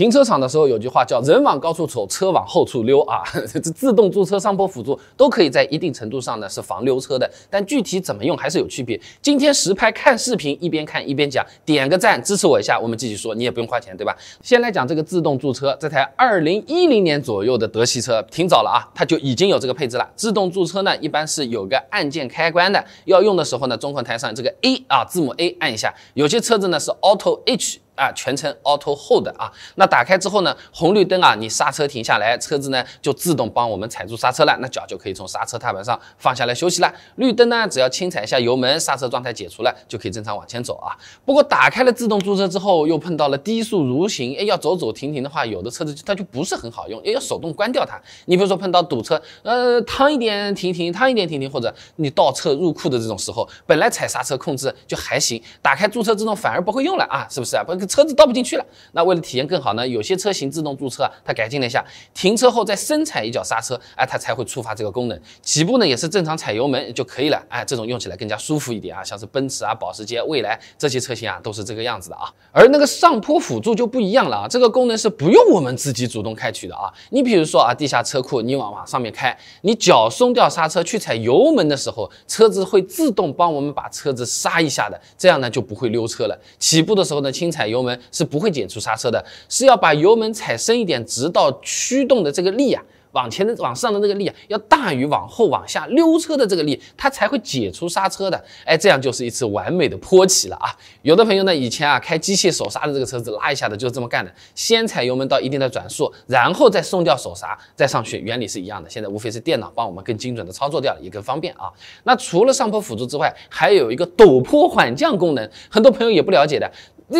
停车场的时候有句话叫“人往高处走，车往后处溜”啊，这自动驻车上坡辅助都可以在一定程度上呢是防溜车的，但具体怎么用还是有区别。今天实拍看视频，一边看一边讲，点个赞支持我一下，我们继续说，你也不用花钱，对吧？先来讲这个自动驻车，这台二零一零年左右的德系车挺早了啊，它就已经有这个配置了。自动驻车呢，一般是有个按键开关的，要用的时候呢，中控台上这个 A 啊字母 A 按一下，有些车子呢是 Auto H。啊，全程 auto hold 啊，那打开之后呢，红绿灯啊，你刹车停下来，车子呢就自动帮我们踩住刹车了，那脚就可以从刹车踏板上放下来休息了。绿灯呢，只要轻踩一下油门，刹车状态解除了，就可以正常往前走啊。不过打开了自动驻车之后，又碰到了低速蠕行，哎，要走走停停的话，有的车子它就不是很好用，要手动关掉它。你比如说碰到堵车，呃，趟一点停停，趟一点停停，或者你倒车入库的这种时候，本来踩刹车控制就还行，打开驻车自动反而不会用了啊，是不是啊？不。车子倒不进去了，那为了体验更好呢，有些车型自动驻车啊，它改进了一下，停车后再深踩一脚刹车，哎，它才会触发这个功能。起步呢也是正常踩油门就可以了，哎，这种用起来更加舒服一点啊。像是奔驰啊、保时捷、蔚来这些车型啊，都是这个样子的啊。而那个上坡辅助就不一样了啊，这个功能是不用我们自己主动开启的啊。你比如说啊，地下车库你往往上面开，你脚松掉刹车去踩油门的时候，车子会自动帮我们把车子刹一下的，这样呢就不会溜车了。起步的时候呢，轻踩油。油门是不会解除刹车的，是要把油门踩深一点，直到驱动的这个力啊，往前的往上的那个力啊，要大于往后往下溜车的这个力，它才会解除刹车的。哎，这样就是一次完美的坡起了啊！有的朋友呢，以前啊开机械手刹的这个车子拉一下的就这么干的，先踩油门到一定的转速，然后再松掉手刹再上去，原理是一样的。现在无非是电脑帮我们更精准的操作掉了，也更方便啊。那除了上坡辅助之外，还有一个陡坡缓降功能，很多朋友也不了解的，这。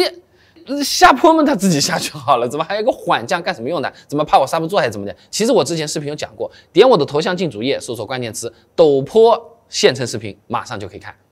下坡嘛，他自己下去好了，怎么还有个缓降干什么用的？怎么怕我刹不住还是怎么的？其实我之前视频有讲过，点我的头像进主页，搜索关键词“陡坡”，现成视频马上就可以看。